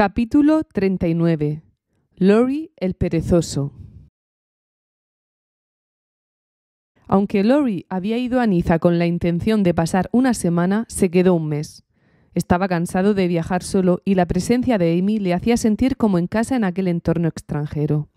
Capítulo 39. Lori el perezoso. Aunque Lori había ido a Niza con la intención de pasar una semana, se quedó un mes. Estaba cansado de viajar solo y la presencia de Amy le hacía sentir como en casa en aquel entorno extranjero.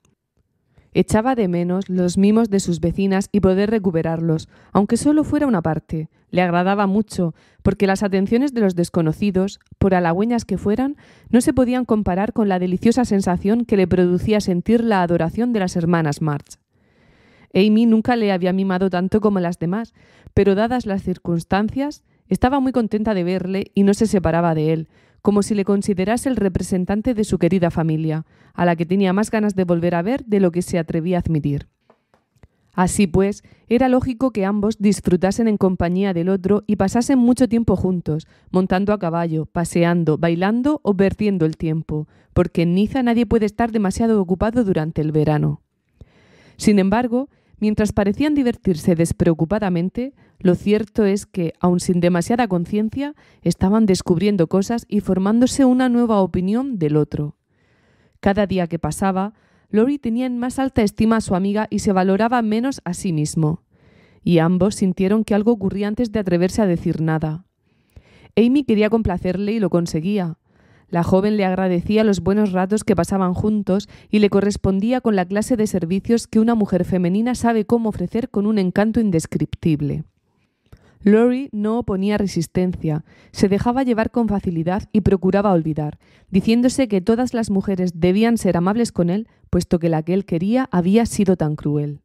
Echaba de menos los mimos de sus vecinas y poder recuperarlos, aunque solo fuera una parte. Le agradaba mucho, porque las atenciones de los desconocidos, por halagüeñas que fueran, no se podían comparar con la deliciosa sensación que le producía sentir la adoración de las hermanas March. Amy nunca le había mimado tanto como las demás, pero dadas las circunstancias, estaba muy contenta de verle y no se separaba de él, como si le considerase el representante de su querida familia, a la que tenía más ganas de volver a ver de lo que se atrevía a admitir. Así pues, era lógico que ambos disfrutasen en compañía del otro y pasasen mucho tiempo juntos, montando a caballo, paseando, bailando o perdiendo el tiempo, porque en Niza nadie puede estar demasiado ocupado durante el verano. Sin embargo, Mientras parecían divertirse despreocupadamente, lo cierto es que, aun sin demasiada conciencia, estaban descubriendo cosas y formándose una nueva opinión del otro. Cada día que pasaba, Lori tenía en más alta estima a su amiga y se valoraba menos a sí mismo. Y ambos sintieron que algo ocurría antes de atreverse a decir nada. Amy quería complacerle y lo conseguía, la joven le agradecía los buenos ratos que pasaban juntos y le correspondía con la clase de servicios que una mujer femenina sabe cómo ofrecer con un encanto indescriptible. Lori no oponía resistencia, se dejaba llevar con facilidad y procuraba olvidar, diciéndose que todas las mujeres debían ser amables con él, puesto que la que él quería había sido tan cruel.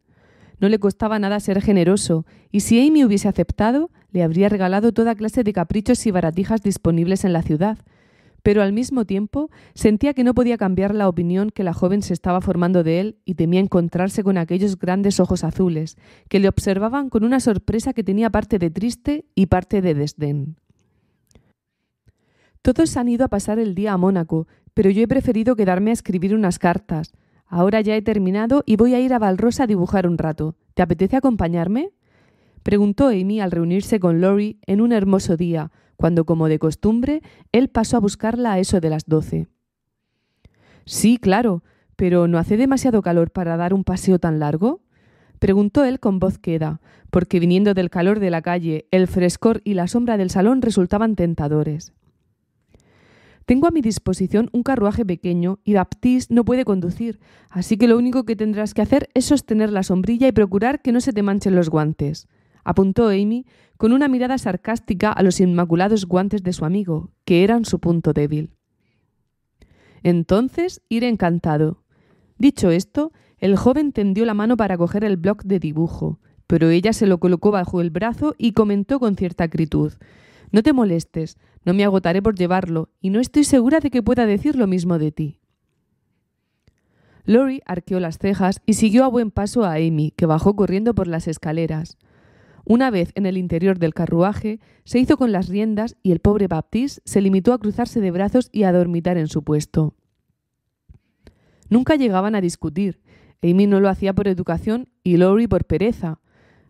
No le costaba nada ser generoso, y si Amy hubiese aceptado, le habría regalado toda clase de caprichos y baratijas disponibles en la ciudad, pero al mismo tiempo sentía que no podía cambiar la opinión que la joven se estaba formando de él y temía encontrarse con aquellos grandes ojos azules, que le observaban con una sorpresa que tenía parte de triste y parte de desdén. Todos han ido a pasar el día a Mónaco, pero yo he preferido quedarme a escribir unas cartas. Ahora ya he terminado y voy a ir a Valrosa a dibujar un rato. ¿Te apetece acompañarme? preguntó Amy al reunirse con Lori en un hermoso día, cuando, como de costumbre, él pasó a buscarla a eso de las doce. Sí, claro, pero ¿no hace demasiado calor para dar un paseo tan largo? preguntó él con voz queda, porque viniendo del calor de la calle, el frescor y la sombra del salón resultaban tentadores. Tengo a mi disposición un carruaje pequeño y Baptiste no puede conducir, así que lo único que tendrás que hacer es sostener la sombrilla y procurar que no se te manchen los guantes apuntó Amy con una mirada sarcástica a los inmaculados guantes de su amigo, que eran su punto débil. Entonces iré encantado. Dicho esto, el joven tendió la mano para coger el bloc de dibujo, pero ella se lo colocó bajo el brazo y comentó con cierta acritud No te molestes, no me agotaré por llevarlo, y no estoy segura de que pueda decir lo mismo de ti. Lori arqueó las cejas y siguió a buen paso a Amy, que bajó corriendo por las escaleras. Una vez en el interior del carruaje, se hizo con las riendas y el pobre Baptiste se limitó a cruzarse de brazos y a dormitar en su puesto. Nunca llegaban a discutir. Amy no lo hacía por educación y Laurie por pereza.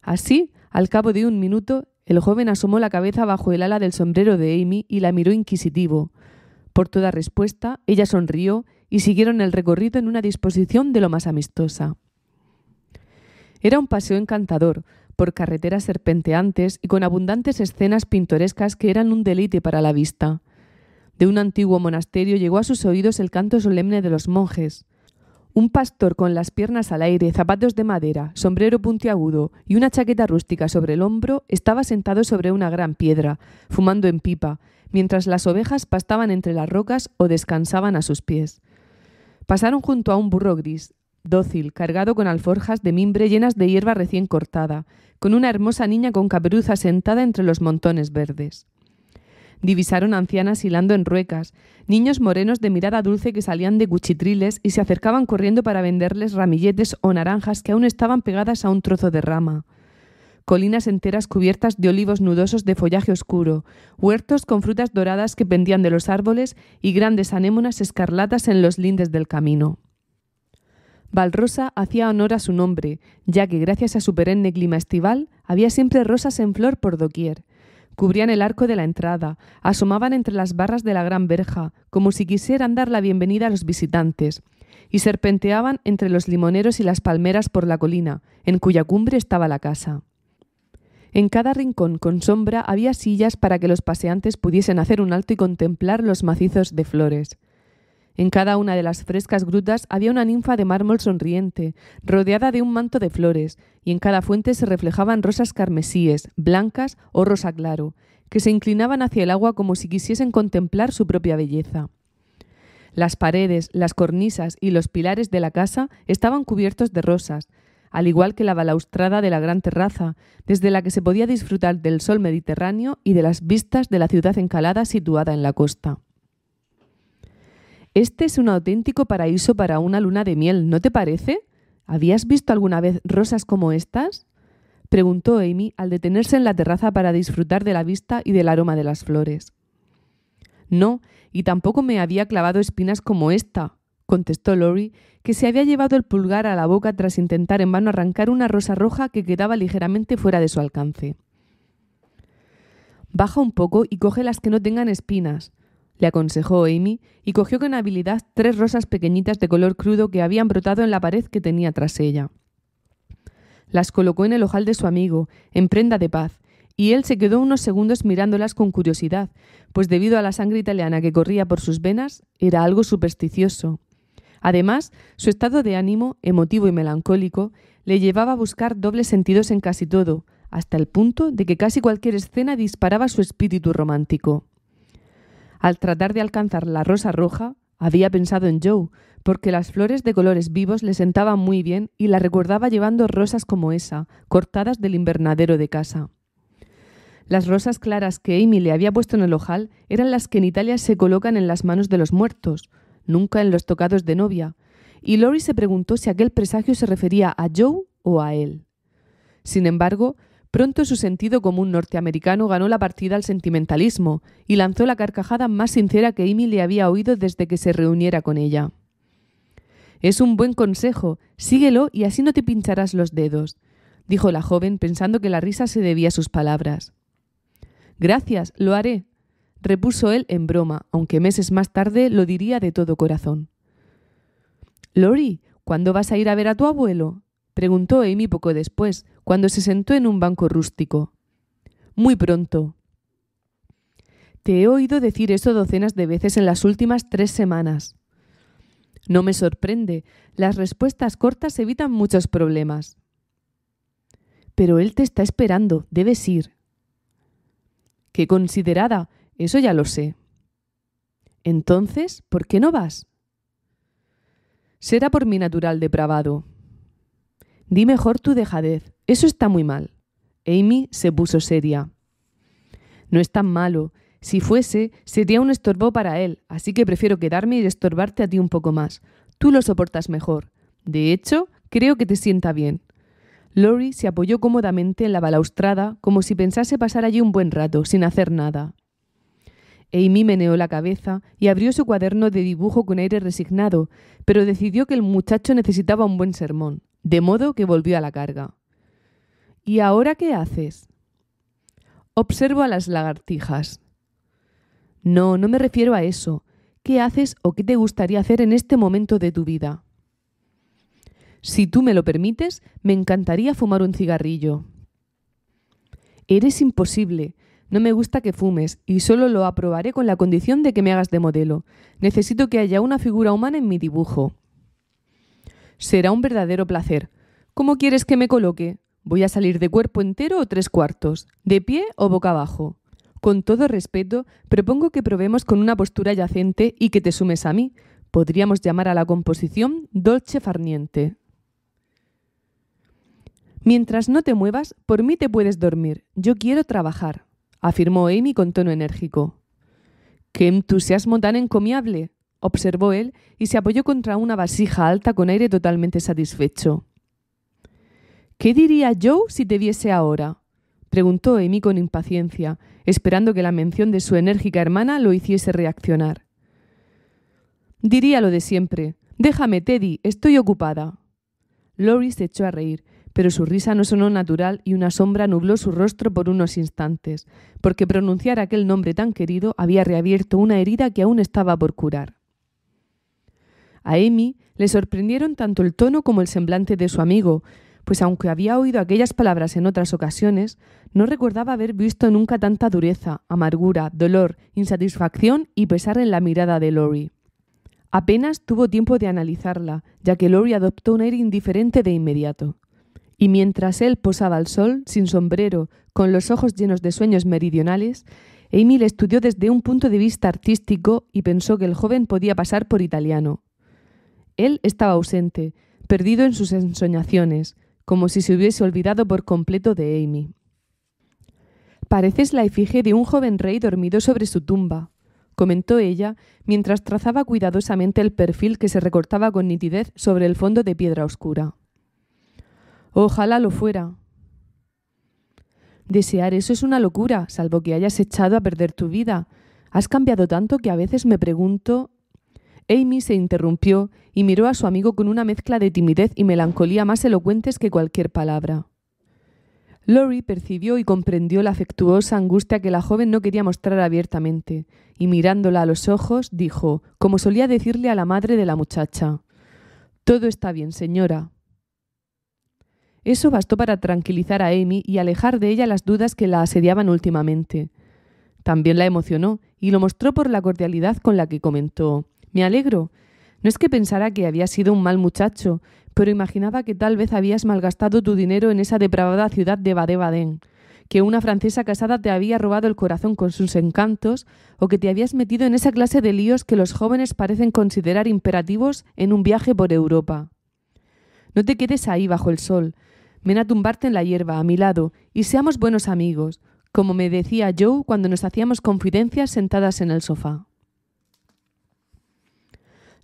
Así, al cabo de un minuto, el joven asomó la cabeza bajo el ala del sombrero de Amy y la miró inquisitivo. Por toda respuesta, ella sonrió y siguieron el recorrido en una disposición de lo más amistosa. Era un paseo encantador, por carreteras serpenteantes y con abundantes escenas pintorescas que eran un deleite para la vista. De un antiguo monasterio llegó a sus oídos el canto solemne de los monjes. Un pastor con las piernas al aire, zapatos de madera, sombrero puntiagudo y una chaqueta rústica sobre el hombro estaba sentado sobre una gran piedra, fumando en pipa, mientras las ovejas pastaban entre las rocas o descansaban a sus pies. Pasaron junto a un burro gris, dócil, cargado con alforjas de mimbre llenas de hierba recién cortada, con una hermosa niña con caperuza sentada entre los montones verdes. Divisaron ancianas hilando en ruecas, niños morenos de mirada dulce que salían de cuchitriles y se acercaban corriendo para venderles ramilletes o naranjas que aún estaban pegadas a un trozo de rama. Colinas enteras cubiertas de olivos nudosos de follaje oscuro, huertos con frutas doradas que pendían de los árboles y grandes anémonas escarlatas en los lindes del camino. Valrosa hacía honor a su nombre, ya que gracias a su perenne clima estival había siempre rosas en flor por doquier. Cubrían el arco de la entrada, asomaban entre las barras de la gran verja, como si quisieran dar la bienvenida a los visitantes, y serpenteaban entre los limoneros y las palmeras por la colina, en cuya cumbre estaba la casa. En cada rincón con sombra había sillas para que los paseantes pudiesen hacer un alto y contemplar los macizos de flores. En cada una de las frescas grutas había una ninfa de mármol sonriente, rodeada de un manto de flores, y en cada fuente se reflejaban rosas carmesíes, blancas o rosa claro, que se inclinaban hacia el agua como si quisiesen contemplar su propia belleza. Las paredes, las cornisas y los pilares de la casa estaban cubiertos de rosas, al igual que la balaustrada de la gran terraza, desde la que se podía disfrutar del sol mediterráneo y de las vistas de la ciudad encalada situada en la costa. Este es un auténtico paraíso para una luna de miel, ¿no te parece? ¿Habías visto alguna vez rosas como estas? preguntó Amy al detenerse en la terraza para disfrutar de la vista y del aroma de las flores. No, y tampoco me había clavado espinas como esta, contestó Lori, que se había llevado el pulgar a la boca tras intentar en vano arrancar una rosa roja que quedaba ligeramente fuera de su alcance. Baja un poco y coge las que no tengan espinas, le aconsejó Amy, y cogió con habilidad tres rosas pequeñitas de color crudo que habían brotado en la pared que tenía tras ella. Las colocó en el ojal de su amigo, en prenda de paz, y él se quedó unos segundos mirándolas con curiosidad, pues debido a la sangre italiana que corría por sus venas, era algo supersticioso. Además, su estado de ánimo, emotivo y melancólico, le llevaba a buscar dobles sentidos en casi todo, hasta el punto de que casi cualquier escena disparaba su espíritu romántico. Al tratar de alcanzar la rosa roja, había pensado en Joe, porque las flores de colores vivos le sentaban muy bien y la recordaba llevando rosas como esa, cortadas del invernadero de casa. Las rosas claras que Amy le había puesto en el ojal eran las que en Italia se colocan en las manos de los muertos, nunca en los tocados de novia, y Lori se preguntó si aquel presagio se refería a Joe o a él. Sin embargo, Pronto su sentido común norteamericano ganó la partida al sentimentalismo y lanzó la carcajada más sincera que Amy le había oído desde que se reuniera con ella. Es un buen consejo, síguelo y así no te pincharás los dedos, dijo la joven pensando que la risa se debía a sus palabras. Gracias, lo haré, repuso él en broma, aunque meses más tarde lo diría de todo corazón. Lori, ¿cuándo vas a ir a ver a tu abuelo? preguntó Amy poco después, cuando se sentó en un banco rústico. Muy pronto. Te he oído decir eso docenas de veces en las últimas tres semanas. No me sorprende, las respuestas cortas evitan muchos problemas. Pero él te está esperando, debes ir. Qué considerada, eso ya lo sé. Entonces, ¿por qué no vas? Será por mi natural depravado. Di mejor tu dejadez. Eso está muy mal. Amy se puso seria. No es tan malo. Si fuese, sería un estorbo para él, así que prefiero quedarme y estorbarte a ti un poco más. Tú lo soportas mejor. De hecho, creo que te sienta bien. Lori se apoyó cómodamente en la balaustrada, como si pensase pasar allí un buen rato, sin hacer nada. Amy meneó la cabeza y abrió su cuaderno de dibujo con aire resignado, pero decidió que el muchacho necesitaba un buen sermón de modo que volvió a la carga. ¿Y ahora qué haces? Observo a las lagartijas. No, no me refiero a eso. ¿Qué haces o qué te gustaría hacer en este momento de tu vida? Si tú me lo permites, me encantaría fumar un cigarrillo. Eres imposible. No me gusta que fumes y solo lo aprobaré con la condición de que me hagas de modelo. Necesito que haya una figura humana en mi dibujo. Será un verdadero placer. ¿Cómo quieres que me coloque? ¿Voy a salir de cuerpo entero o tres cuartos? ¿De pie o boca abajo? Con todo respeto, propongo que probemos con una postura yacente y que te sumes a mí. Podríamos llamar a la composición dolce farniente. Mientras no te muevas, por mí te puedes dormir. Yo quiero trabajar, afirmó Amy con tono enérgico. ¡Qué entusiasmo tan encomiable! observó él y se apoyó contra una vasija alta con aire totalmente satisfecho. ¿Qué diría yo si te viese ahora? preguntó Amy con impaciencia, esperando que la mención de su enérgica hermana lo hiciese reaccionar. Diría lo de siempre. Déjame, Teddy, estoy ocupada. Lori se echó a reír, pero su risa no sonó natural y una sombra nubló su rostro por unos instantes, porque pronunciar aquel nombre tan querido había reabierto una herida que aún estaba por curar. A Amy le sorprendieron tanto el tono como el semblante de su amigo, pues aunque había oído aquellas palabras en otras ocasiones, no recordaba haber visto nunca tanta dureza, amargura, dolor, insatisfacción y pesar en la mirada de Lori. Apenas tuvo tiempo de analizarla, ya que Lori adoptó un aire indiferente de inmediato. Y mientras él posaba al sol, sin sombrero, con los ojos llenos de sueños meridionales, Amy le estudió desde un punto de vista artístico y pensó que el joven podía pasar por italiano. Él estaba ausente, perdido en sus ensoñaciones, como si se hubiese olvidado por completo de Amy. Pareces la efigie de un joven rey dormido sobre su tumba, comentó ella mientras trazaba cuidadosamente el perfil que se recortaba con nitidez sobre el fondo de piedra oscura. Ojalá lo fuera. Desear eso es una locura, salvo que hayas echado a perder tu vida. Has cambiado tanto que a veces me pregunto Amy se interrumpió y miró a su amigo con una mezcla de timidez y melancolía más elocuentes que cualquier palabra. Lori percibió y comprendió la afectuosa angustia que la joven no quería mostrar abiertamente, y mirándola a los ojos dijo, como solía decirle a la madre de la muchacha, Todo está bien, señora. Eso bastó para tranquilizar a Amy y alejar de ella las dudas que la asediaban últimamente. También la emocionó y lo mostró por la cordialidad con la que comentó me alegro. No es que pensara que habías sido un mal muchacho, pero imaginaba que tal vez habías malgastado tu dinero en esa depravada ciudad de Bade que una francesa casada te había robado el corazón con sus encantos, o que te habías metido en esa clase de líos que los jóvenes parecen considerar imperativos en un viaje por Europa. No te quedes ahí bajo el sol. Ven a tumbarte en la hierba, a mi lado, y seamos buenos amigos, como me decía Joe cuando nos hacíamos confidencias sentadas en el sofá.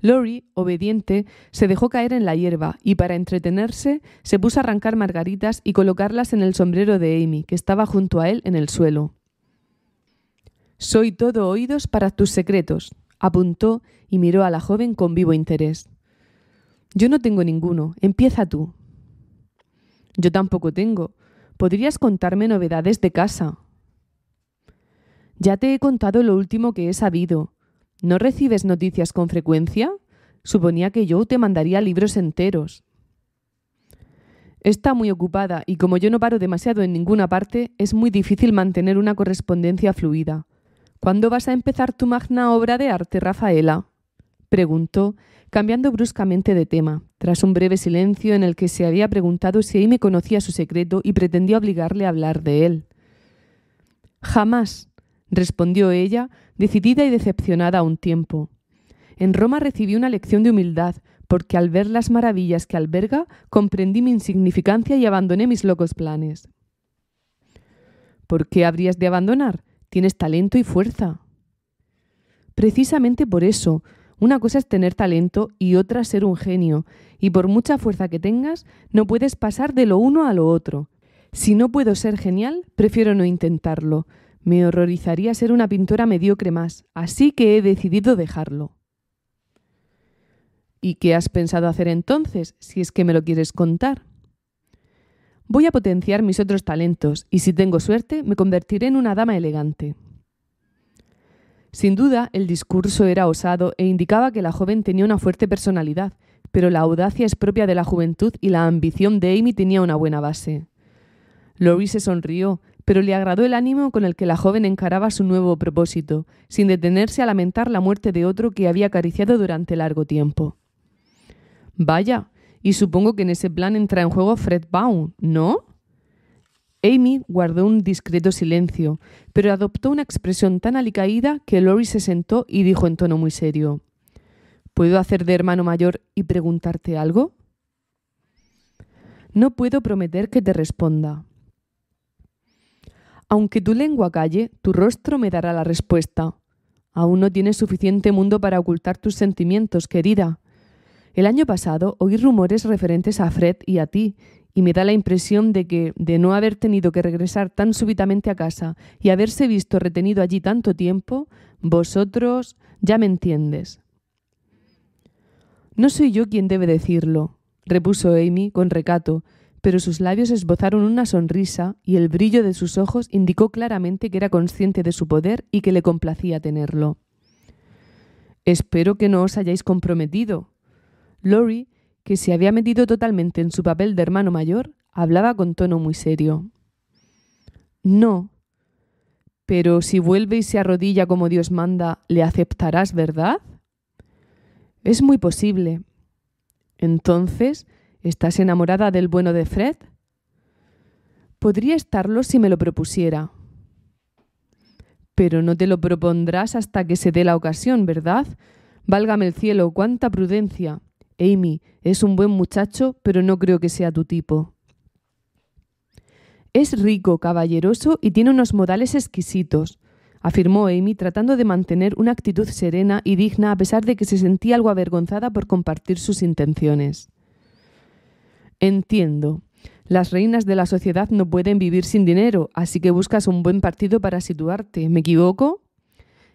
Lori, obediente, se dejó caer en la hierba y para entretenerse se puso a arrancar margaritas y colocarlas en el sombrero de Amy, que estaba junto a él en el suelo. Soy todo oídos para tus secretos, apuntó y miró a la joven con vivo interés. Yo no tengo ninguno, empieza tú. Yo tampoco tengo. ¿Podrías contarme novedades de casa? Ya te he contado lo último que he sabido, ¿No recibes noticias con frecuencia? Suponía que yo te mandaría libros enteros. Está muy ocupada y como yo no paro demasiado en ninguna parte, es muy difícil mantener una correspondencia fluida. ¿Cuándo vas a empezar tu magna obra de arte, Rafaela? preguntó, cambiando bruscamente de tema, tras un breve silencio en el que se había preguntado si me conocía su secreto y pretendía obligarle a hablar de él. Jamás, respondió ella, decidida y decepcionada a un tiempo. En Roma recibí una lección de humildad, porque al ver las maravillas que alberga, comprendí mi insignificancia y abandoné mis locos planes. ¿Por qué habrías de abandonar? Tienes talento y fuerza. Precisamente por eso, una cosa es tener talento y otra ser un genio, y por mucha fuerza que tengas, no puedes pasar de lo uno a lo otro. Si no puedo ser genial, prefiero no intentarlo, me horrorizaría ser una pintora mediocre más, así que he decidido dejarlo. ¿Y qué has pensado hacer entonces, si es que me lo quieres contar? Voy a potenciar mis otros talentos y si tengo suerte me convertiré en una dama elegante. Sin duda, el discurso era osado e indicaba que la joven tenía una fuerte personalidad, pero la audacia es propia de la juventud y la ambición de Amy tenía una buena base. Lori se sonrió, pero le agradó el ánimo con el que la joven encaraba su nuevo propósito, sin detenerse a lamentar la muerte de otro que había acariciado durante largo tiempo. Vaya, y supongo que en ese plan entra en juego Fred Baum, ¿no? Amy guardó un discreto silencio, pero adoptó una expresión tan alicaída que Lori se sentó y dijo en tono muy serio: ¿Puedo hacer de hermano mayor y preguntarte algo? No puedo prometer que te responda, aunque tu lengua calle, tu rostro me dará la respuesta. Aún no tienes suficiente mundo para ocultar tus sentimientos, querida. El año pasado oí rumores referentes a Fred y a ti, y me da la impresión de que, de no haber tenido que regresar tan súbitamente a casa y haberse visto retenido allí tanto tiempo, vosotros ya me entiendes. No soy yo quien debe decirlo, repuso Amy con recato, pero sus labios esbozaron una sonrisa y el brillo de sus ojos indicó claramente que era consciente de su poder y que le complacía tenerlo. Espero que no os hayáis comprometido. Lori, que se había metido totalmente en su papel de hermano mayor, hablaba con tono muy serio. No. Pero si vuelve y se arrodilla como Dios manda, ¿le aceptarás, verdad? Es muy posible. Entonces, ¿Estás enamorada del bueno de Fred? Podría estarlo si me lo propusiera. Pero no te lo propondrás hasta que se dé la ocasión, ¿verdad? Válgame el cielo, cuánta prudencia. Amy, es un buen muchacho, pero no creo que sea tu tipo. Es rico, caballeroso y tiene unos modales exquisitos, afirmó Amy tratando de mantener una actitud serena y digna a pesar de que se sentía algo avergonzada por compartir sus intenciones. Entiendo. Las reinas de la sociedad no pueden vivir sin dinero, así que buscas un buen partido para situarte. ¿Me equivoco?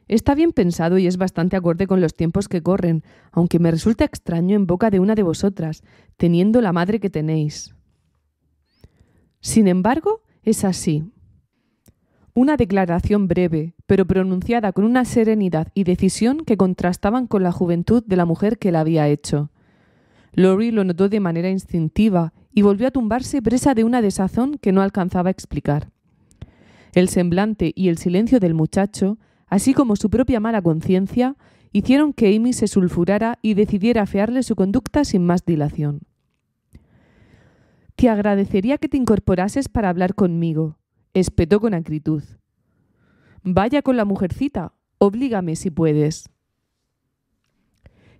Está bien pensado y es bastante acorde con los tiempos que corren, aunque me resulta extraño en boca de una de vosotras, teniendo la madre que tenéis. Sin embargo, es así. Una declaración breve, pero pronunciada con una serenidad y decisión que contrastaban con la juventud de la mujer que la había hecho. Lori lo notó de manera instintiva y volvió a tumbarse presa de una desazón que no alcanzaba a explicar. El semblante y el silencio del muchacho, así como su propia mala conciencia, hicieron que Amy se sulfurara y decidiera afearle su conducta sin más dilación. Te agradecería que te incorporases para hablar conmigo, espetó con acritud. Vaya con la mujercita, oblígame si puedes.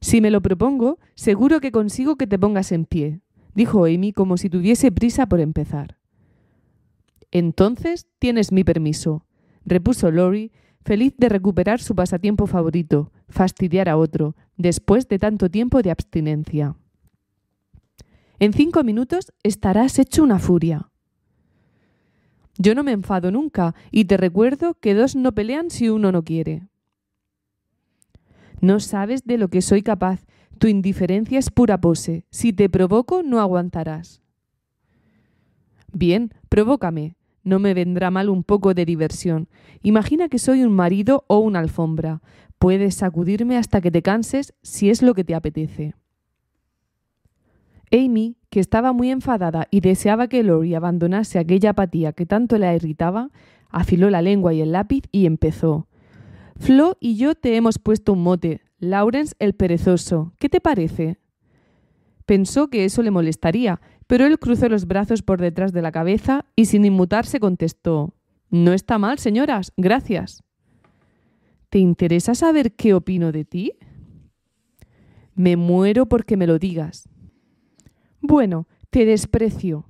Si me lo propongo, seguro que consigo que te pongas en pie, dijo Amy como si tuviese prisa por empezar. Entonces tienes mi permiso, repuso Lori, feliz de recuperar su pasatiempo favorito, fastidiar a otro, después de tanto tiempo de abstinencia. En cinco minutos estarás hecho una furia. Yo no me enfado nunca y te recuerdo que dos no pelean si uno no quiere. No sabes de lo que soy capaz. Tu indiferencia es pura pose. Si te provoco, no aguantarás. Bien, provócame. No me vendrá mal un poco de diversión. Imagina que soy un marido o una alfombra. Puedes sacudirme hasta que te canses si es lo que te apetece. Amy, que estaba muy enfadada y deseaba que Lori abandonase aquella apatía que tanto la irritaba, afiló la lengua y el lápiz y empezó. Flo y yo te hemos puesto un mote, Lawrence el Perezoso. ¿Qué te parece? Pensó que eso le molestaría, pero él cruzó los brazos por detrás de la cabeza y sin inmutarse contestó No está mal, señoras, gracias. ¿Te interesa saber qué opino de ti? Me muero porque me lo digas. Bueno, te desprecio.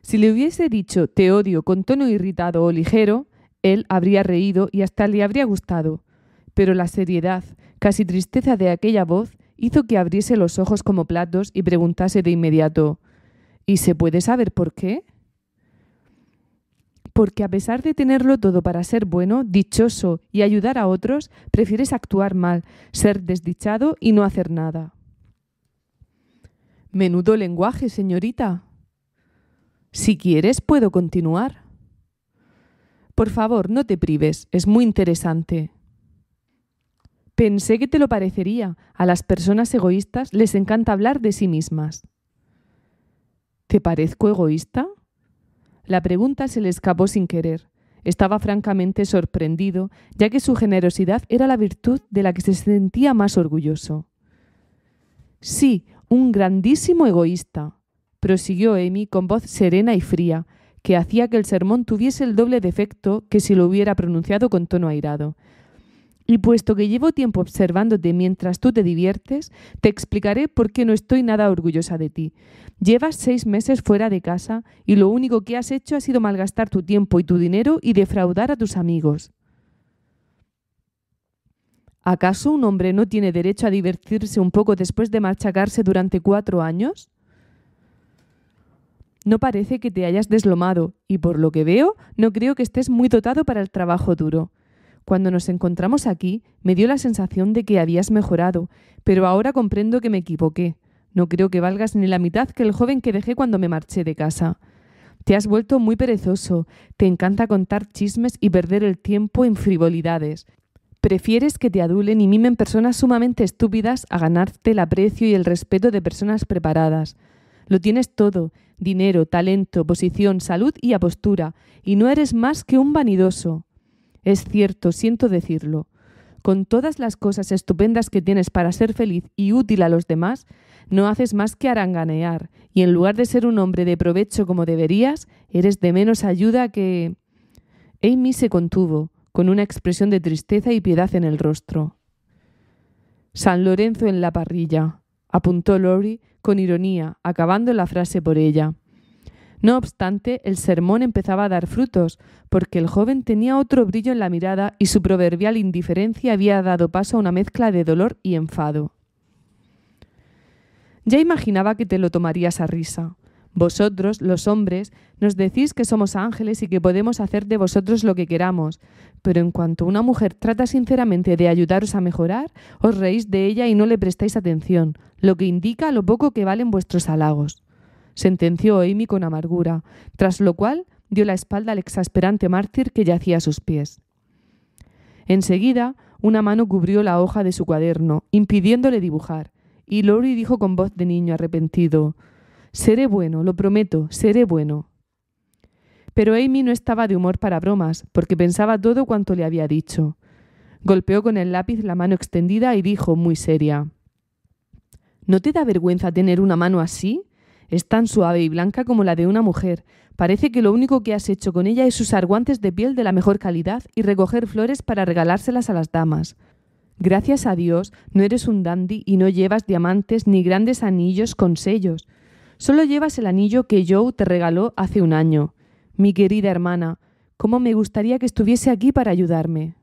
Si le hubiese dicho te odio con tono irritado o ligero, él habría reído y hasta le habría gustado, pero la seriedad, casi tristeza de aquella voz hizo que abriese los ojos como platos y preguntase de inmediato ¿Y se puede saber por qué? Porque a pesar de tenerlo todo para ser bueno, dichoso y ayudar a otros, prefieres actuar mal, ser desdichado y no hacer nada. Menudo lenguaje, señorita. Si quieres, puedo continuar. Por favor, no te prives, es muy interesante. Pensé que te lo parecería. A las personas egoístas les encanta hablar de sí mismas. ¿Te parezco egoísta? La pregunta se le escapó sin querer. Estaba francamente sorprendido, ya que su generosidad era la virtud de la que se sentía más orgulloso. Sí, un grandísimo egoísta, prosiguió Amy con voz serena y fría, que hacía que el sermón tuviese el doble defecto que si lo hubiera pronunciado con tono airado. Y puesto que llevo tiempo observándote mientras tú te diviertes, te explicaré por qué no estoy nada orgullosa de ti. Llevas seis meses fuera de casa y lo único que has hecho ha sido malgastar tu tiempo y tu dinero y defraudar a tus amigos. ¿Acaso un hombre no tiene derecho a divertirse un poco después de machacarse durante cuatro años? No parece que te hayas deslomado y por lo que veo, no creo que estés muy dotado para el trabajo duro. Cuando nos encontramos aquí, me dio la sensación de que habías mejorado, pero ahora comprendo que me equivoqué. No creo que valgas ni la mitad que el joven que dejé cuando me marché de casa. Te has vuelto muy perezoso, te encanta contar chismes y perder el tiempo en frivolidades. Prefieres que te adulen y mimen personas sumamente estúpidas a ganarte el aprecio y el respeto de personas preparadas. Lo tienes todo, dinero, talento, posición, salud y apostura, y no eres más que un vanidoso. Es cierto, siento decirlo. Con todas las cosas estupendas que tienes para ser feliz y útil a los demás, no haces más que aranganear, y en lugar de ser un hombre de provecho como deberías, eres de menos ayuda que... Amy se contuvo, con una expresión de tristeza y piedad en el rostro. San Lorenzo en la parrilla, apuntó Lori con ironía, acabando la frase por ella. No obstante, el sermón empezaba a dar frutos, porque el joven tenía otro brillo en la mirada y su proverbial indiferencia había dado paso a una mezcla de dolor y enfado. Ya imaginaba que te lo tomarías a risa. Vosotros, los hombres, nos decís que somos ángeles y que podemos hacer de vosotros lo que queramos, pero en cuanto una mujer trata sinceramente de ayudaros a mejorar, os reís de ella y no le prestáis atención, lo que indica lo poco que valen vuestros halagos. Sentenció Amy con amargura, tras lo cual dio la espalda al exasperante mártir que yacía a sus pies. Enseguida, una mano cubrió la hoja de su cuaderno, impidiéndole dibujar, y Lori dijo con voz de niño arrepentido Seré bueno, lo prometo, seré bueno. Pero Amy no estaba de humor para bromas, porque pensaba todo cuanto le había dicho. Golpeó con el lápiz la mano extendida y dijo muy seria ¿No te da vergüenza tener una mano así? Es tan suave y blanca como la de una mujer. Parece que lo único que has hecho con ella es usar guantes de piel de la mejor calidad y recoger flores para regalárselas a las damas. Gracias a Dios, no eres un dandy y no llevas diamantes ni grandes anillos con sellos. Solo llevas el anillo que Joe te regaló hace un año. Mi querida hermana, cómo me gustaría que estuviese aquí para ayudarme.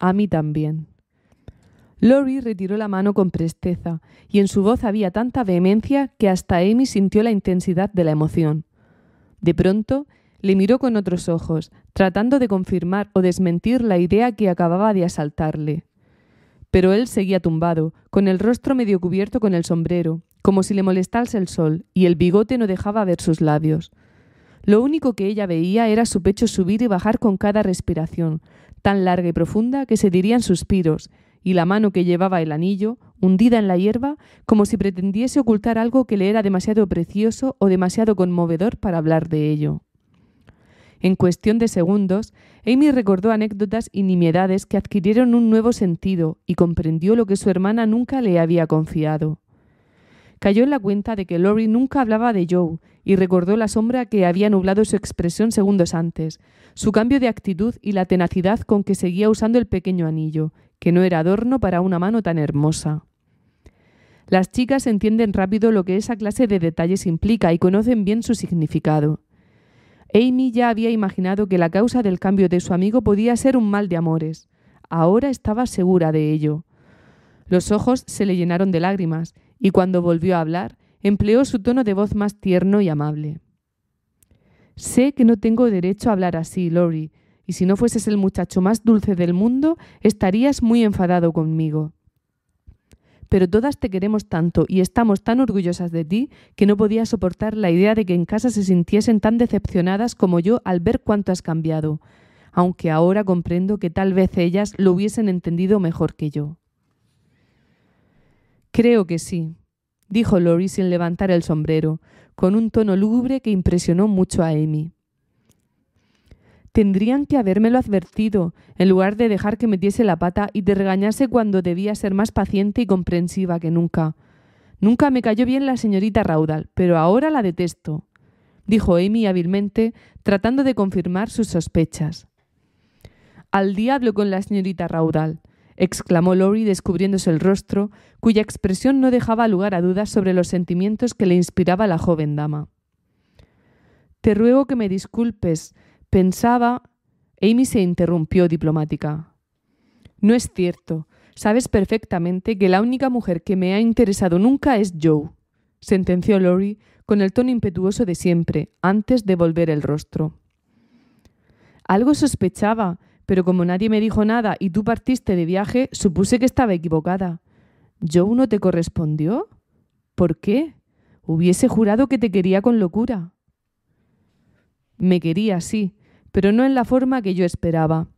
A mí también. Lori retiró la mano con presteza, y en su voz había tanta vehemencia que hasta Amy sintió la intensidad de la emoción. De pronto, le miró con otros ojos, tratando de confirmar o desmentir la idea que acababa de asaltarle. Pero él seguía tumbado, con el rostro medio cubierto con el sombrero, como si le molestase el sol, y el bigote no dejaba ver sus labios. Lo único que ella veía era su pecho subir y bajar con cada respiración, tan larga y profunda que se dirían suspiros, y la mano que llevaba el anillo, hundida en la hierba, como si pretendiese ocultar algo que le era demasiado precioso o demasiado conmovedor para hablar de ello. En cuestión de segundos, Amy recordó anécdotas y nimiedades que adquirieron un nuevo sentido y comprendió lo que su hermana nunca le había confiado. Cayó en la cuenta de que Lori nunca hablaba de Joe y recordó la sombra que había nublado su expresión segundos antes, su cambio de actitud y la tenacidad con que seguía usando el pequeño anillo, que no era adorno para una mano tan hermosa. Las chicas entienden rápido lo que esa clase de detalles implica y conocen bien su significado. Amy ya había imaginado que la causa del cambio de su amigo podía ser un mal de amores. Ahora estaba segura de ello. Los ojos se le llenaron de lágrimas, y cuando volvió a hablar, empleó su tono de voz más tierno y amable. Sé que no tengo derecho a hablar así, Lori, y si no fueses el muchacho más dulce del mundo, estarías muy enfadado conmigo pero todas te queremos tanto y estamos tan orgullosas de ti que no podía soportar la idea de que en casa se sintiesen tan decepcionadas como yo al ver cuánto has cambiado, aunque ahora comprendo que tal vez ellas lo hubiesen entendido mejor que yo. Creo que sí, dijo Lori sin levantar el sombrero, con un tono lúgubre que impresionó mucho a Amy. Tendrían que habérmelo advertido, en lugar de dejar que metiese la pata y te regañase cuando debía ser más paciente y comprensiva que nunca. Nunca me cayó bien la señorita Raudal, pero ahora la detesto, dijo Amy hábilmente, tratando de confirmar sus sospechas. Al diablo con la señorita Raudal, exclamó Lori descubriéndose el rostro, cuya expresión no dejaba lugar a dudas sobre los sentimientos que le inspiraba la joven dama. Te ruego que me disculpes, Pensaba... Amy se interrumpió diplomática. No es cierto. Sabes perfectamente que la única mujer que me ha interesado nunca es Joe, sentenció Lori con el tono impetuoso de siempre, antes de volver el rostro. Algo sospechaba, pero como nadie me dijo nada y tú partiste de viaje, supuse que estaba equivocada. ¿Joe no te correspondió? ¿Por qué? Hubiese jurado que te quería con locura. Me quería, sí, pero no en la forma que yo esperaba.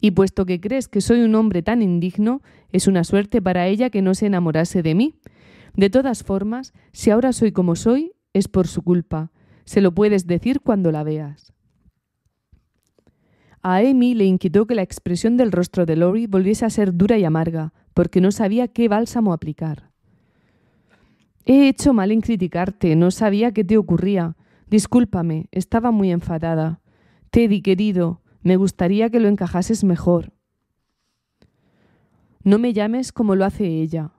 Y puesto que crees que soy un hombre tan indigno, es una suerte para ella que no se enamorase de mí. De todas formas, si ahora soy como soy, es por su culpa. Se lo puedes decir cuando la veas. A Amy le inquietó que la expresión del rostro de Lori volviese a ser dura y amarga, porque no sabía qué bálsamo aplicar. He hecho mal en criticarte, no sabía qué te ocurría. Discúlpame, estaba muy enfadada. Teddy, querido, me gustaría que lo encajases mejor. No me llames como lo hace ella.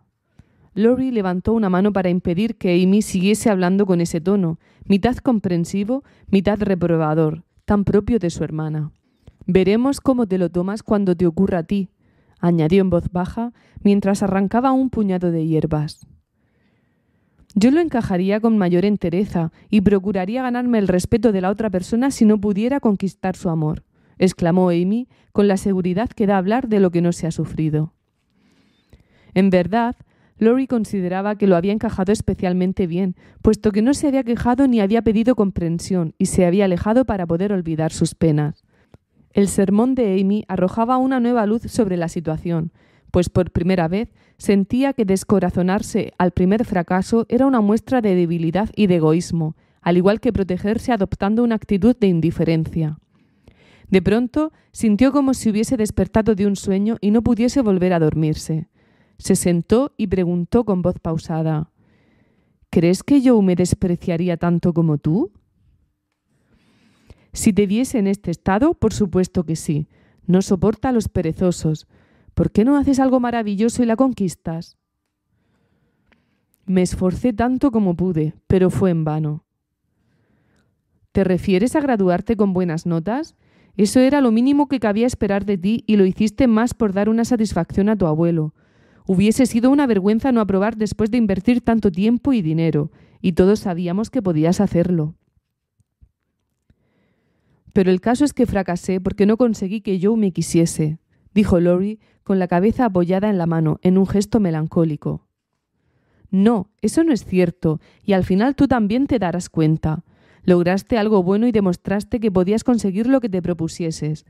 Lori levantó una mano para impedir que Amy siguiese hablando con ese tono, mitad comprensivo, mitad reprobador, tan propio de su hermana. Veremos cómo te lo tomas cuando te ocurra a ti, añadió en voz baja mientras arrancaba un puñado de hierbas. Yo lo encajaría con mayor entereza y procuraría ganarme el respeto de la otra persona si no pudiera conquistar su amor, exclamó Amy con la seguridad que da hablar de lo que no se ha sufrido. En verdad, Lori consideraba que lo había encajado especialmente bien, puesto que no se había quejado ni había pedido comprensión y se había alejado para poder olvidar sus penas. El sermón de Amy arrojaba una nueva luz sobre la situación, pues por primera vez sentía que descorazonarse al primer fracaso era una muestra de debilidad y de egoísmo, al igual que protegerse adoptando una actitud de indiferencia. De pronto sintió como si hubiese despertado de un sueño y no pudiese volver a dormirse. Se sentó y preguntó con voz pausada ¿Crees que yo me despreciaría tanto como tú? Si te viese en este estado, por supuesto que sí. No soporta a los perezosos, ¿Por qué no haces algo maravilloso y la conquistas? Me esforcé tanto como pude, pero fue en vano. ¿Te refieres a graduarte con buenas notas? Eso era lo mínimo que cabía esperar de ti y lo hiciste más por dar una satisfacción a tu abuelo. Hubiese sido una vergüenza no aprobar después de invertir tanto tiempo y dinero, y todos sabíamos que podías hacerlo. Pero el caso es que fracasé porque no conseguí que yo me quisiese dijo Lori, con la cabeza apoyada en la mano, en un gesto melancólico. No, eso no es cierto, y al final tú también te darás cuenta. Lograste algo bueno y demostraste que podías conseguir lo que te propusieses.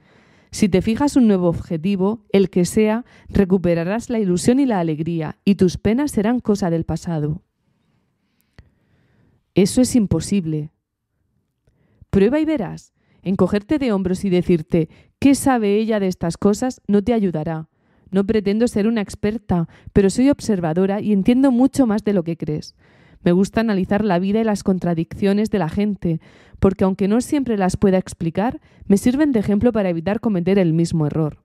Si te fijas un nuevo objetivo, el que sea, recuperarás la ilusión y la alegría, y tus penas serán cosa del pasado. Eso es imposible. Prueba y verás. Encogerte de hombros y decirte, ¿Qué sabe ella de estas cosas? No te ayudará. No pretendo ser una experta, pero soy observadora y entiendo mucho más de lo que crees. Me gusta analizar la vida y las contradicciones de la gente, porque aunque no siempre las pueda explicar, me sirven de ejemplo para evitar cometer el mismo error.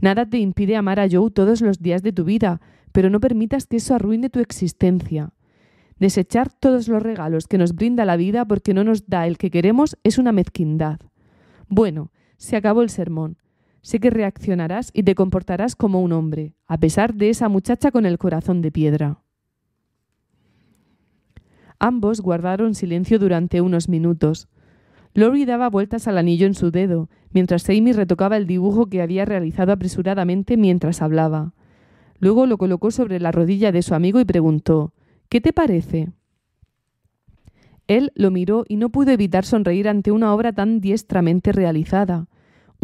Nada te impide amar a Joe todos los días de tu vida, pero no permitas que eso arruine tu existencia. Desechar todos los regalos que nos brinda la vida porque no nos da el que queremos es una mezquindad. Bueno, se acabó el sermón. Sé que reaccionarás y te comportarás como un hombre, a pesar de esa muchacha con el corazón de piedra. Ambos guardaron silencio durante unos minutos. Lori daba vueltas al anillo en su dedo, mientras Amy retocaba el dibujo que había realizado apresuradamente mientras hablaba. Luego lo colocó sobre la rodilla de su amigo y preguntó ¿Qué te parece? Él lo miró y no pudo evitar sonreír ante una obra tan diestramente realizada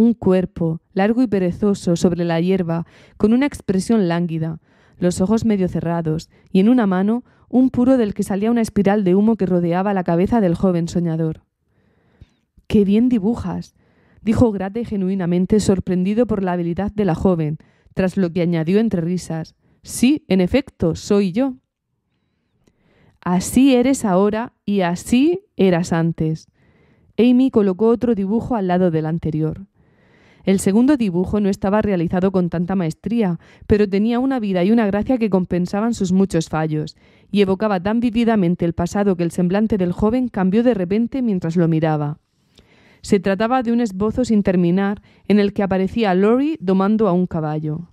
un cuerpo, largo y perezoso, sobre la hierba, con una expresión lánguida, los ojos medio cerrados, y en una mano un puro del que salía una espiral de humo que rodeaba la cabeza del joven soñador. ¡Qué bien dibujas! dijo Grate genuinamente sorprendido por la habilidad de la joven, tras lo que añadió entre risas. Sí, en efecto, soy yo. Así eres ahora y así eras antes. Amy colocó otro dibujo al lado del anterior. El segundo dibujo no estaba realizado con tanta maestría, pero tenía una vida y una gracia que compensaban sus muchos fallos, y evocaba tan vividamente el pasado que el semblante del joven cambió de repente mientras lo miraba. Se trataba de un esbozo sin terminar en el que aparecía Lori domando a un caballo.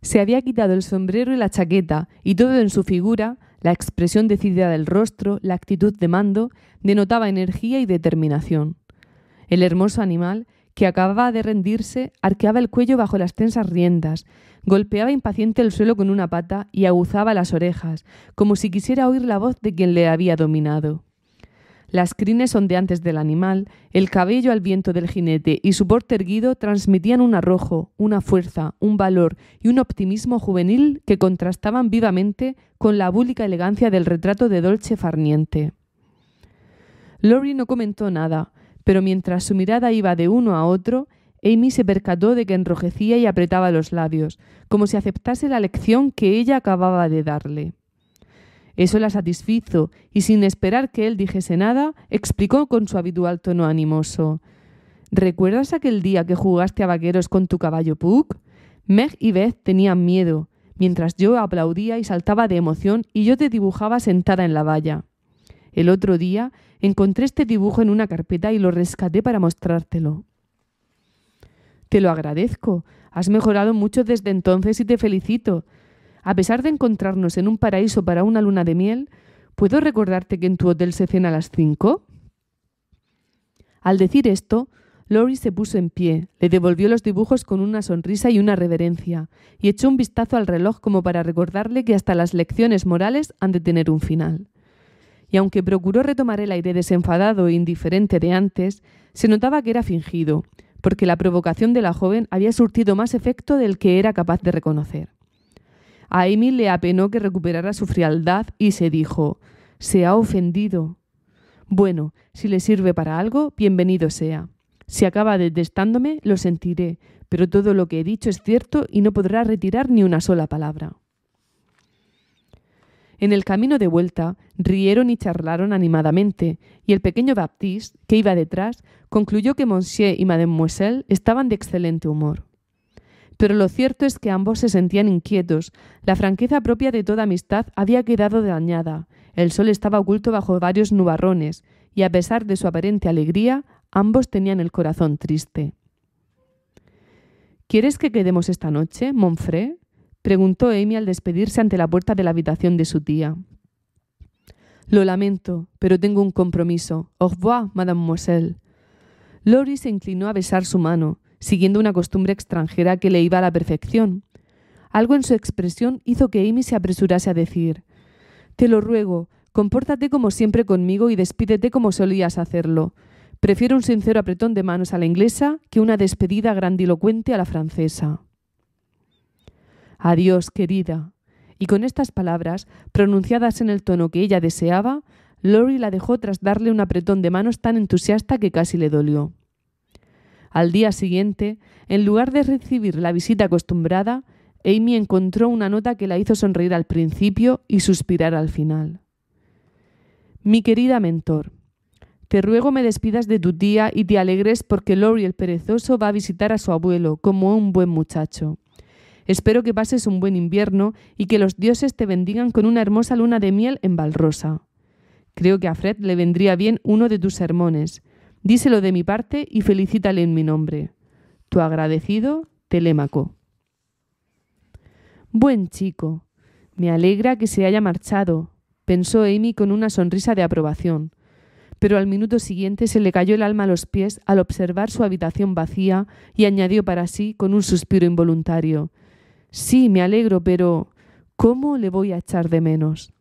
Se había quitado el sombrero y la chaqueta, y todo en su figura, la expresión decidida del rostro, la actitud de mando, denotaba energía y determinación. El hermoso animal que acababa de rendirse, arqueaba el cuello bajo las tensas riendas, golpeaba impaciente el suelo con una pata y aguzaba las orejas, como si quisiera oír la voz de quien le había dominado. Las crines ondeantes del animal, el cabello al viento del jinete y su porte erguido transmitían un arrojo, una fuerza, un valor y un optimismo juvenil que contrastaban vivamente con la búlica elegancia del retrato de Dolce Farniente. Lori no comentó nada, pero mientras su mirada iba de uno a otro, Amy se percató de que enrojecía y apretaba los labios, como si aceptase la lección que ella acababa de darle. Eso la satisfizo, y sin esperar que él dijese nada, explicó con su habitual tono animoso. ¿Recuerdas aquel día que jugaste a vaqueros con tu caballo Puck? Meg y Beth tenían miedo, mientras yo aplaudía y saltaba de emoción y yo te dibujaba sentada en la valla. El otro día encontré este dibujo en una carpeta y lo rescaté para mostrártelo. Te lo agradezco. Has mejorado mucho desde entonces y te felicito. A pesar de encontrarnos en un paraíso para una luna de miel, ¿puedo recordarte que en tu hotel se cena a las cinco? Al decir esto, Lori se puso en pie, le devolvió los dibujos con una sonrisa y una reverencia, y echó un vistazo al reloj como para recordarle que hasta las lecciones morales han de tener un final y aunque procuró retomar el aire desenfadado e indiferente de antes, se notaba que era fingido, porque la provocación de la joven había surtido más efecto del que era capaz de reconocer. A Amy le apenó que recuperara su frialdad y se dijo Se ha ofendido. Bueno, si le sirve para algo, bienvenido sea. Si acaba detestándome, lo sentiré, pero todo lo que he dicho es cierto y no podrá retirar ni una sola palabra. En el camino de vuelta rieron y charlaron animadamente, y el pequeño Baptiste, que iba detrás, concluyó que Monsieur y Mademoiselle estaban de excelente humor. Pero lo cierto es que ambos se sentían inquietos, la franqueza propia de toda amistad había quedado dañada, el sol estaba oculto bajo varios nubarrones, y a pesar de su aparente alegría, ambos tenían el corazón triste. ¿Quieres que quedemos esta noche, Monfré? preguntó Amy al despedirse ante la puerta de la habitación de su tía. Lo lamento, pero tengo un compromiso. Au revoir, mademoiselle. Lori se inclinó a besar su mano, siguiendo una costumbre extranjera que le iba a la perfección. Algo en su expresión hizo que Amy se apresurase a decir Te lo ruego, compórtate como siempre conmigo y despídete como solías hacerlo. Prefiero un sincero apretón de manos a la inglesa que una despedida grandilocuente a la francesa. Adiós, querida. Y con estas palabras, pronunciadas en el tono que ella deseaba, Lori la dejó tras darle un apretón de manos tan entusiasta que casi le dolió. Al día siguiente, en lugar de recibir la visita acostumbrada, Amy encontró una nota que la hizo sonreír al principio y suspirar al final. Mi querida mentor, te ruego me despidas de tu tía y te alegres porque Lori el perezoso va a visitar a su abuelo como un buen muchacho. Espero que pases un buen invierno y que los dioses te bendigan con una hermosa luna de miel en Valrosa. Creo que a Fred le vendría bien uno de tus sermones. Díselo de mi parte y felicítale en mi nombre. Tu agradecido, Telémaco. Buen chico. Me alegra que se haya marchado, pensó Amy con una sonrisa de aprobación. Pero al minuto siguiente se le cayó el alma a los pies al observar su habitación vacía y añadió para sí con un suspiro involuntario Sí, me alegro, pero ¿cómo le voy a echar de menos?